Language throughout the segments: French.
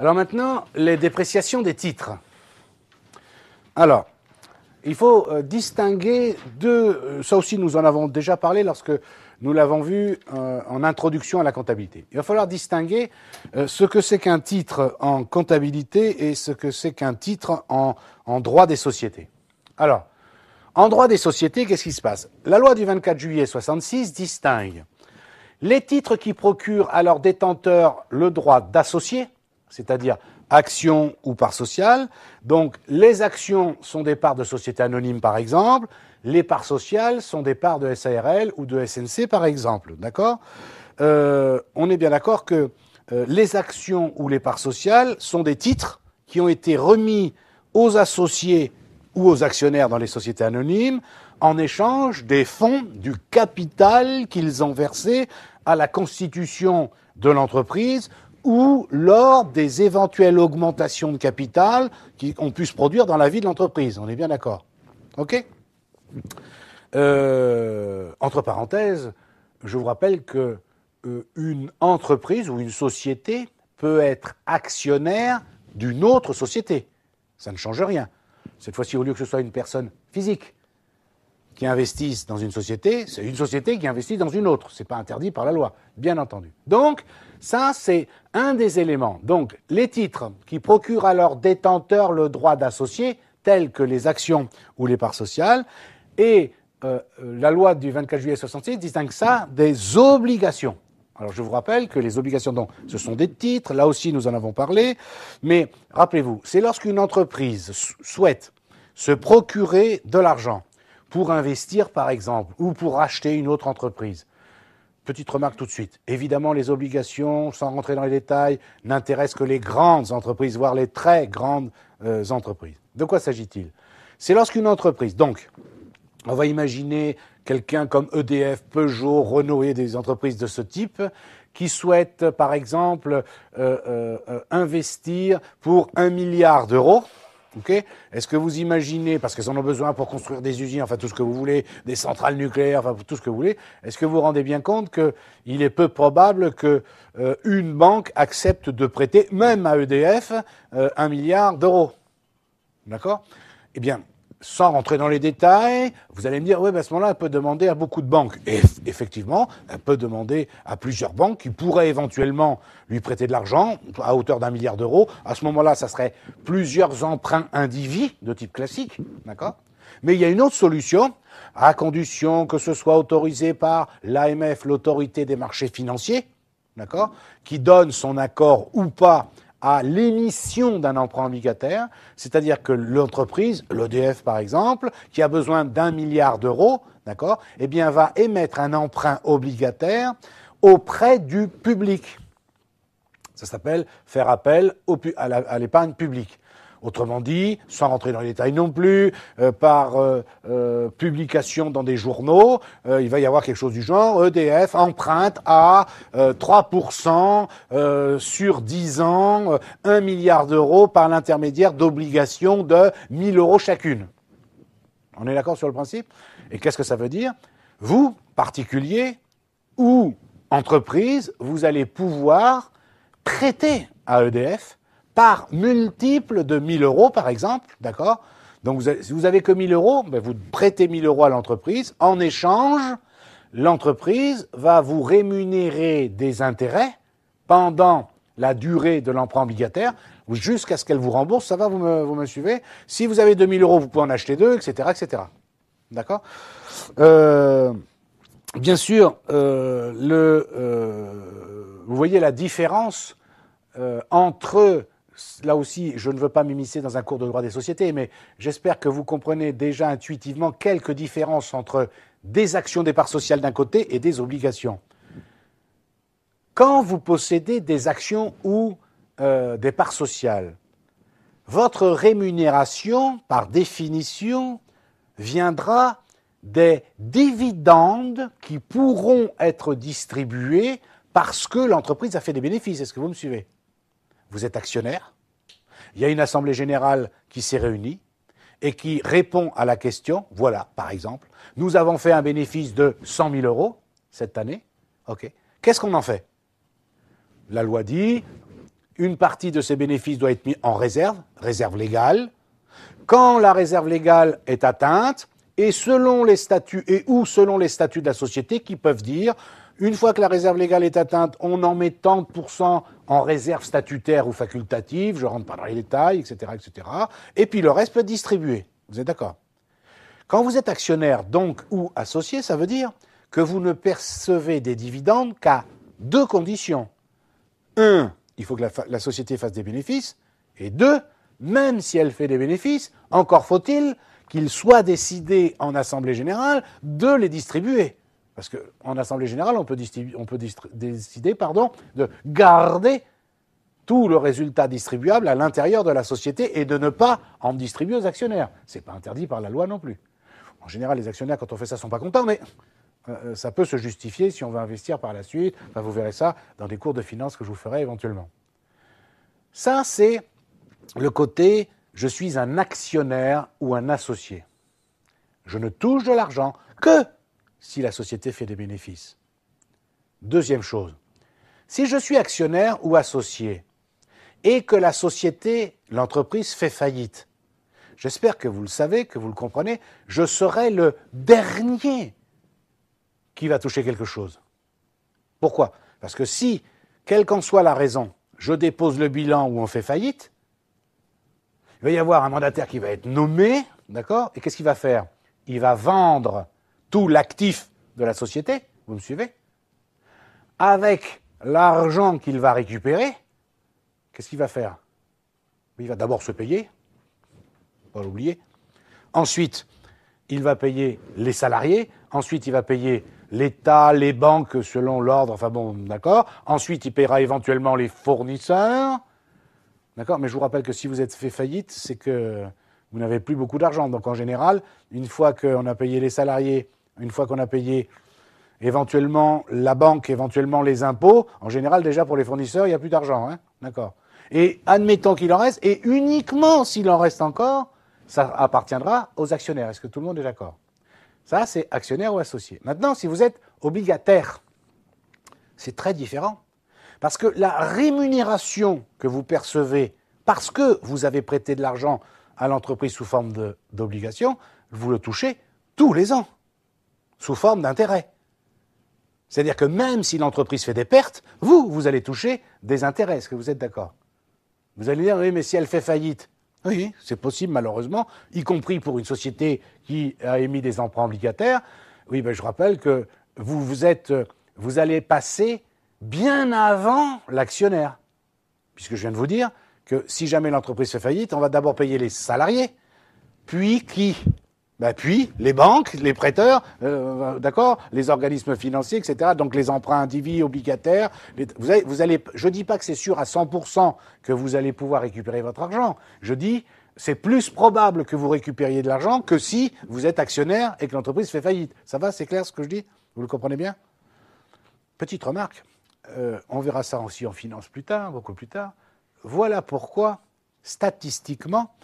Alors maintenant, les dépréciations des titres. Alors, il faut euh, distinguer deux. Euh, ça aussi, nous en avons déjà parlé lorsque nous l'avons vu euh, en introduction à la comptabilité. Il va falloir distinguer ce que c'est qu'un titre en comptabilité et ce que c'est qu'un titre en, en, droit des sociétés. Alors, en droit des sociétés, qu'est-ce qui se passe La loi du 24 juillet 66 distingue les titres qui procurent à leurs détenteurs le droit d'associer c'est-à-dire actions ou parts sociales. Donc les actions sont des parts de sociétés anonymes, par exemple, les parts sociales sont des parts de SARL ou de SNC, par exemple. D'accord euh, On est bien d'accord que euh, les actions ou les parts sociales sont des titres qui ont été remis aux associés ou aux actionnaires dans les sociétés anonymes en échange des fonds du capital qu'ils ont versé à la constitution de l'entreprise ou lors des éventuelles augmentations de capital qui ont pu se produire dans la vie de l'entreprise. On est bien d'accord OK euh, Entre parenthèses, je vous rappelle que euh, une entreprise ou une société peut être actionnaire d'une autre société. Ça ne change rien. Cette fois-ci, au lieu que ce soit une personne physique, qui investissent dans une société, c'est une société qui investit dans une autre. Ce n'est pas interdit par la loi, bien entendu. Donc, ça, c'est un des éléments. Donc, les titres qui procurent à leurs détenteurs le droit d'associer, tels que les actions ou les parts sociales, et euh, la loi du 24 juillet 66 distingue ça des obligations. Alors je vous rappelle que les obligations, donc, ce sont des titres, là aussi nous en avons parlé, mais rappelez-vous, c'est lorsqu'une entreprise souhaite se procurer de l'argent pour investir, par exemple, ou pour acheter une autre entreprise. Petite remarque tout de suite. Évidemment, les obligations, sans rentrer dans les détails, n'intéressent que les grandes entreprises, voire les très grandes euh, entreprises. De quoi s'agit-il C'est lorsqu'une entreprise, donc, on va imaginer quelqu'un comme EDF, Peugeot, Renault et des entreprises de ce type qui souhaitent, par exemple, euh, euh, investir pour un milliard d'euros est-ce que vous imaginez, parce qu'elles en ont besoin pour construire des usines, enfin tout ce que vous voulez, des centrales nucléaires, enfin tout ce que vous voulez, est-ce que vous vous rendez bien compte qu'il est peu probable qu'une euh, banque accepte de prêter, même à EDF, euh, un milliard d'euros D'accord Eh bien, sans rentrer dans les détails, vous allez me dire, oui, à ce moment-là, elle peut demander à beaucoup de banques. Et effectivement, elle peut demander à plusieurs banques qui pourraient éventuellement lui prêter de l'argent à hauteur d'un milliard d'euros. À ce moment-là, ça serait plusieurs emprunts indivis de type classique, d'accord Mais il y a une autre solution, à condition que ce soit autorisé par l'AMF, l'autorité des marchés financiers, d'accord Qui donne son accord ou pas à l'émission d'un emprunt obligataire, c'est-à-dire que l'entreprise, l'ODF par exemple, qui a besoin d'un milliard d'euros, d'accord, eh bien va émettre un emprunt obligataire auprès du public. Ça s'appelle faire appel à l'épargne publique. Autrement dit, sans rentrer dans les détails non plus, euh, par euh, euh, publication dans des journaux, il va y avoir quelque chose du genre, EDF emprunte à 3% sur 10 ans 1 milliard d'euros par l'intermédiaire d'obligations de 1000 euros chacune. On est d'accord sur le principe Et qu'est-ce que ça veut dire Vous, particulier ou entreprise, vous allez pouvoir prêter à EDF par multiple de 1000 euros, par exemple, d'accord Donc, vous avez, si vous avez que 1000 euros, ben, vous prêtez 1000 euros à l'entreprise. En échange, l'entreprise va vous rémunérer des intérêts pendant la durée de l'emprunt obligataire jusqu'à ce qu'elle vous rembourse. Ça va, vous me, suivez Si vous avez 2000 euros, vous pouvez en acheter deux, etc., etc. D'accord euh, Bien sûr, euh, le, euh, vous voyez la différence entre là aussi, je ne veux pas m'immiscer dans un cours de droit des sociétés, mais j'espère que vous comprenez déjà intuitivement quelques différences entre des actions des parts sociales d'un côté et des obligations. Quand vous possédez des actions ou euh, des parts sociales, votre rémunération, par définition, viendra des dividendes qui pourront être distribués parce que l'entreprise a fait des bénéfices. Est-ce que vous me suivez Vous êtes actionnaire, il y a une assemblée générale qui s'est réunie et qui répond à la question, voilà, par exemple, nous avons fait un bénéfice de 100 000 euros cette année, ok, qu'est-ce qu'on en fait La loi dit, une partie de ces bénéfices doit être mise en réserve, réserve légale. Quand la réserve légale est atteinte, et selon les statuts, et ou selon les statuts de la société, qui peuvent dire, une fois que la réserve légale est atteinte, on en met tant de en réserve statutaire ou facultative, je rentre pas dans les détails, etc., etc. Et puis le reste peut être distribué. Vous êtes d'accord Quand vous êtes actionnaire, donc, ou associé, ça veut dire que vous ne percevez des dividendes qu'à deux conditions. Un, il faut que la, la, société fasse des bénéfices. Et deux, même si elle fait des bénéfices, encore faut-il qu'il soit décidé en Assemblée générale de les distribuer. Parce qu'en Assemblée générale, on peut, décider pardon, de garder tout le résultat distribuable à l'intérieur de la société et de ne pas en distribuer aux actionnaires. Ce n'est pas interdit par la loi non plus. En général, les actionnaires, quand on fait ça, ne sont pas contents, mais euh, euh, ça peut se justifier si on veut investir par la suite. vous verrez ça dans des cours de finances que je vous ferai éventuellement. Ça, c'est le côté je suis un actionnaire ou un associé. Je ne touche de l'argent que si la société fait des bénéfices. Deuxième chose, si je suis actionnaire ou associé et que la société, l'entreprise fait faillite, j'espère que vous le savez, que vous le comprenez, je serai le dernier qui va toucher quelque chose. Pourquoi Parce que si, quelle qu'en soit la raison, je dépose le bilan ou on fait faillite, il va y avoir un mandataire qui va être nommé, d'accord Et qu'est-ce qu'il va faire Il va vendre tout l'actif de la société, vous me suivez Avec l'argent qu'il va récupérer, qu'est-ce qu'il va faire Il va d'abord se payer, pas l'oublier. Ensuite, il va payer les salariés, ensuite il va payer l'État, les banques selon l'ordre, enfin bon, d'accord. Ensuite, il paiera éventuellement les fournisseurs. D'accord Mais je vous rappelle que si vous êtes fait faillite, c'est que vous n'avez plus beaucoup d'argent. Donc en général, une fois qu'on a payé les salariés, une fois qu'on a payé éventuellement la banque, éventuellement les impôts. En général, déjà pour les fournisseurs, il n'y a plus d'argent. Hein. D'accord. Et admettons qu'il en reste, et uniquement s'il en reste encore, ça appartiendra aux actionnaires. Est-ce que tout le monde est d'accord Ça, c'est actionnaire ou associé. Maintenant, si vous êtes obligataire, c'est très différent. Parce que la rémunération que vous percevez parce que vous avez prêté de l'argent à l'entreprise sous forme d'obligation, vous le touchez tous les ans sous forme d'intérêt. C'est-à-dire que même si l'entreprise fait des pertes, vous, vous allez toucher des intérêts. Est-ce que vous êtes d'accord Vous allez dire, oui, mais si elle fait faillite, oui, c'est possible malheureusement, y compris pour une société qui a émis des emprunts obligataires. Oui, ben, je rappelle que vous, vous, êtes, vous allez passer bien avant l'actionnaire. Puisque je viens de vous dire que si jamais l'entreprise fait faillite, on va d'abord payer les salariés, puis qui bah, puis, les banques, les prêteurs, euh, euh, d'accord, les organismes financiers, etc. Donc les emprunts individuels, obligataires. vous, allez, vous allez, je dis pas que c'est sûr à 100% que vous allez pouvoir récupérer votre argent. Je dis, c'est plus probable que vous récupériez de l'argent que si vous êtes actionnaire et que l'entreprise fait faillite. Ça va, c'est clair ce que je dis Vous le comprenez bien Petite remarque, euh, on verra ça aussi en finance plus tard, beaucoup plus tard. Voilà pourquoi, statistiquement,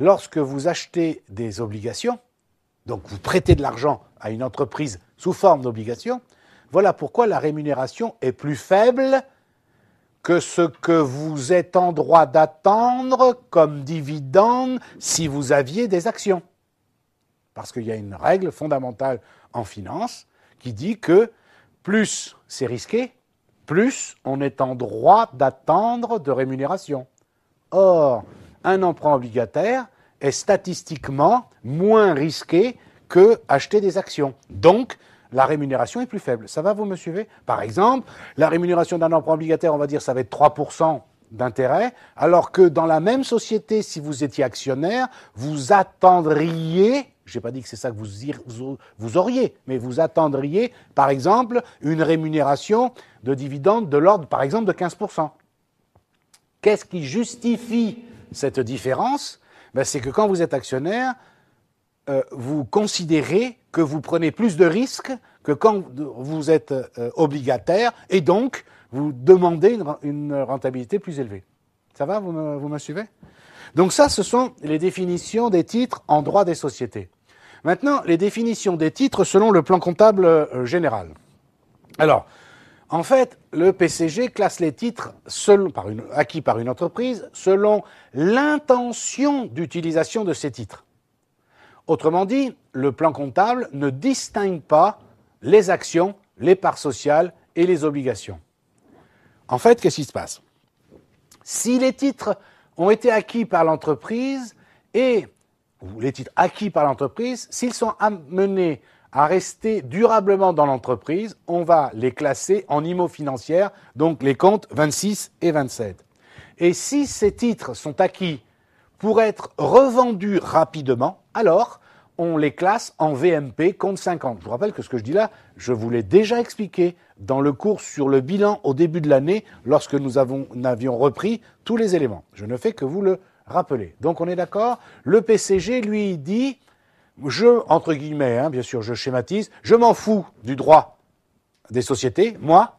lorsque vous achetez des obligations, donc vous prêtez de l'argent à une entreprise sous forme d'obligation, voilà pourquoi la rémunération est plus faible que ce que vous êtes en droit d'attendre comme dividende si vous aviez des actions. Parce qu'il y a une règle fondamentale en finance qui dit que plus c'est risqué, plus on est en droit d'attendre de rémunération. Or, un emprunt obligataire, est statistiquement moins risqué que acheter des actions. Donc, la rémunération est plus faible. Ça va, vous me suivez Par exemple, la rémunération d'un emprunt obligataire, on va dire, ça va être 3% d'intérêt, alors que dans la même société, si vous étiez actionnaire, vous attendriez, je n'ai pas dit que c'est ça que vous, auriez, mais vous attendriez, par exemple, une rémunération de dividendes de l'ordre, par exemple, de 15%. Qu'est-ce qui justifie cette différence ben, c'est que quand vous êtes actionnaire, euh, vous considérez que vous prenez plus de risques que quand vous êtes euh, obligataire et donc vous demandez une, rentabilité plus élevée. Ça va, vous me, suivez Donc ça, ce sont les définitions des titres en droit des sociétés. Maintenant, les définitions des titres selon le plan comptable euh, général. Alors, en fait, le PCG classe les titres acquis par une entreprise selon l'intention d'utilisation de ces titres. Autrement dit, le plan comptable ne distingue pas les actions, les parts sociales et les obligations. En fait, qu'est-ce qui se passe Si les titres ont été acquis par l'entreprise et ou les titres acquis par l'entreprise, s'ils sont amenés à rester durablement dans l'entreprise, on va les classer en IMO financière, donc les comptes 26 et 27. Et si ces titres sont acquis pour être revendus rapidement, alors on les classe en VMP compte 50. Je vous rappelle que ce que je dis là, je vous l'ai déjà expliqué dans le cours sur le bilan au début de l'année, lorsque nous avons, avions repris tous les éléments. Je ne fais que vous le rappeler. Donc on est d'accord Le PCG, lui, dit je, entre guillemets, hein, bien sûr, je schématise, je m'en fous du droit des sociétés, moi,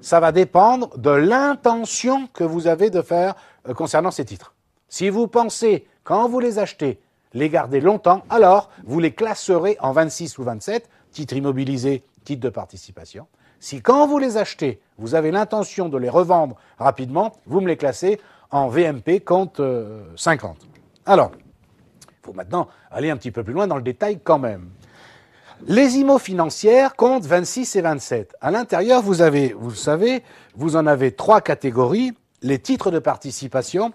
ça va dépendre de l'intention que vous avez de faire euh, concernant ces titres. Si vous pensez, quand vous les achetez, les garder longtemps, alors vous les classerez en 26 ou 27, titres immobilisés, titres de participation. Si quand vous les achetez, vous avez l'intention de les revendre rapidement, vous me les classez en VMP compte 50. Euh, alors, faut maintenant aller un petit peu plus loin dans le détail quand même. Les IMO financières comptent 26 et 27. À l'intérieur, vous avez, vous le savez, vous en avez trois catégories, les titres de participation,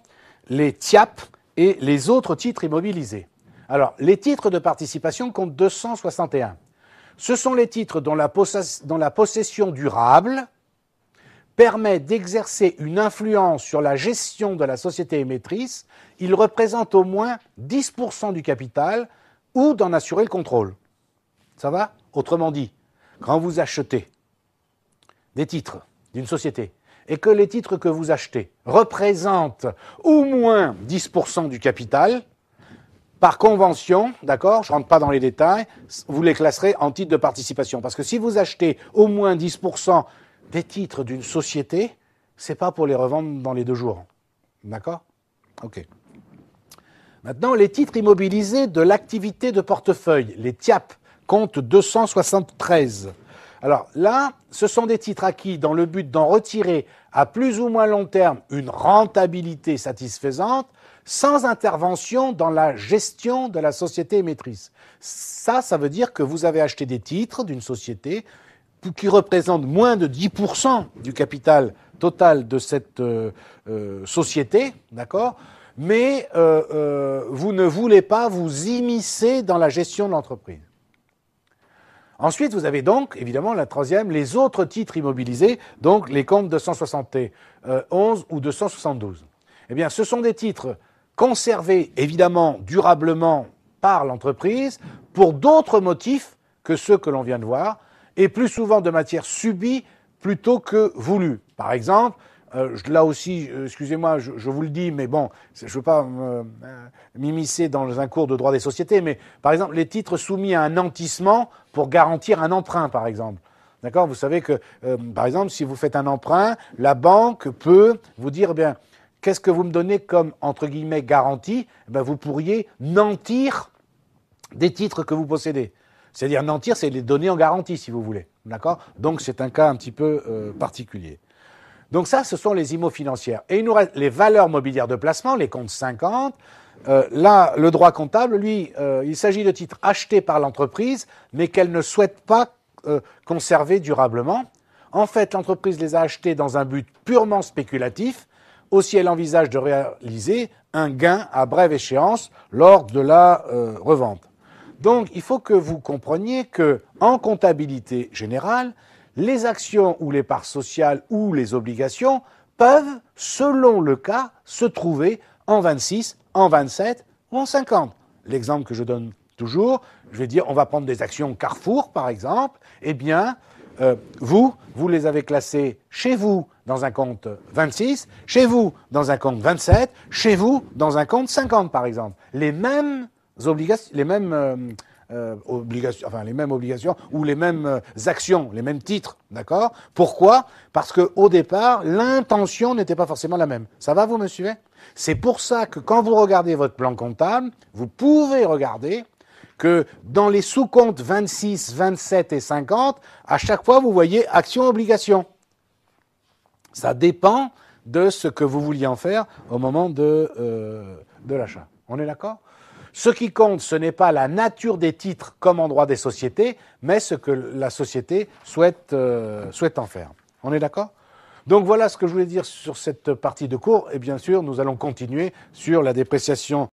les TIAP et les autres titres immobilisés. Alors, les titres de participation comptent 261. Ce sont les titres dont la, possession durable permet d'exercer une influence sur la gestion de la société émettrice, il représente au moins 10% du capital ou d'en assurer le contrôle. Ça va Autrement dit, quand vous achetez des titres d'une société et que les titres que vous achetez représentent au moins 10% du capital, par convention, d'accord, je ne rentre pas dans les détails, vous les classerez en titres de participation. Parce que si vous achetez au moins 10% des titres d'une société, c'est pas pour les revendre dans les deux jours. D'accord Ok. Maintenant, les titres immobilisés de l'activité de portefeuille, les TIAP, comptent 273. Alors là, ce sont des titres acquis dans le but d'en retirer à plus ou moins long terme une rentabilité satisfaisante sans intervention dans la gestion de la société émettrice. Ça, ça veut dire que vous avez acheté des titres d'une société qui représente moins de 10% du capital total de cette euh, euh, société, d'accord Mais euh, vous ne voulez pas vous immiscer dans la gestion de l'entreprise. Ensuite, vous avez donc, évidemment, la troisième, les autres titres immobilisés, donc les comptes de 271 ou 272. Eh bien, ce sont des titres conservés, évidemment, durablement par l'entreprise, pour d'autres motifs que ceux que l'on vient de voir, et plus souvent de matière subie plutôt que voulue. Par exemple, euh, là aussi, euh, excusez-moi, je, vous le dis, mais bon, je ne veux pas euh, m'immiscer dans un cours de droit des sociétés, mais par exemple, les titres soumis à un nantissement pour garantir un emprunt, par exemple. D'accord Vous savez que, par exemple, si vous faites un emprunt, la banque peut vous dire, eh bien, qu'est-ce que vous me donnez comme, entre guillemets, garantie eh Vous pourriez nantir des titres que vous possédez. C'est-à-dire nantir, c'est les données en garantie, si vous voulez. D'accord Donc c'est un cas un petit peu euh, particulier. Donc ça, ce sont les IMO financières. Et il nous reste les valeurs mobilières de placement, les comptes 50. Euh, là, le droit comptable, lui, euh, il s'agit de titres achetés par l'entreprise, mais qu'elle ne souhaite pas conserver durablement. En fait, l'entreprise les a achetés dans un but purement spéculatif, aussi elle envisage de réaliser un gain à brève échéance lors de la revente. Donc il faut que vous compreniez que en comptabilité générale, les actions ou les parts sociales ou les obligations peuvent, selon le cas, se trouver en 26, en 27 ou en 50. L'exemple que je donne toujours, je vais dire, on va prendre des actions Carrefour, par exemple, eh bien, euh, vous, vous les avez classées chez vous dans un compte 26, chez vous dans un compte 27, chez vous dans un compte 50, par exemple. Les mêmes les mêmes euh, euh, obligations, enfin les mêmes obligations ou les mêmes euh, actions, les mêmes titres, d'accord Pourquoi Parce que au départ, l'intention n'était pas forcément la même. Ça va, vous me suivez C'est pour ça que quand vous regardez votre plan comptable, vous pouvez regarder que dans les sous-comptes 26, 27 et 50, à chaque fois vous voyez action-obligation. Ça dépend de ce que vous vouliez en faire au moment de, de l'achat. On est d'accord ce qui compte, ce n'est pas la nature des titres comme en droit des sociétés, mais ce que la société souhaite, euh, souhaite en faire. On est d'accord donc voilà ce que je voulais dire sur cette partie de cours et bien sûr nous allons continuer sur la dépréciation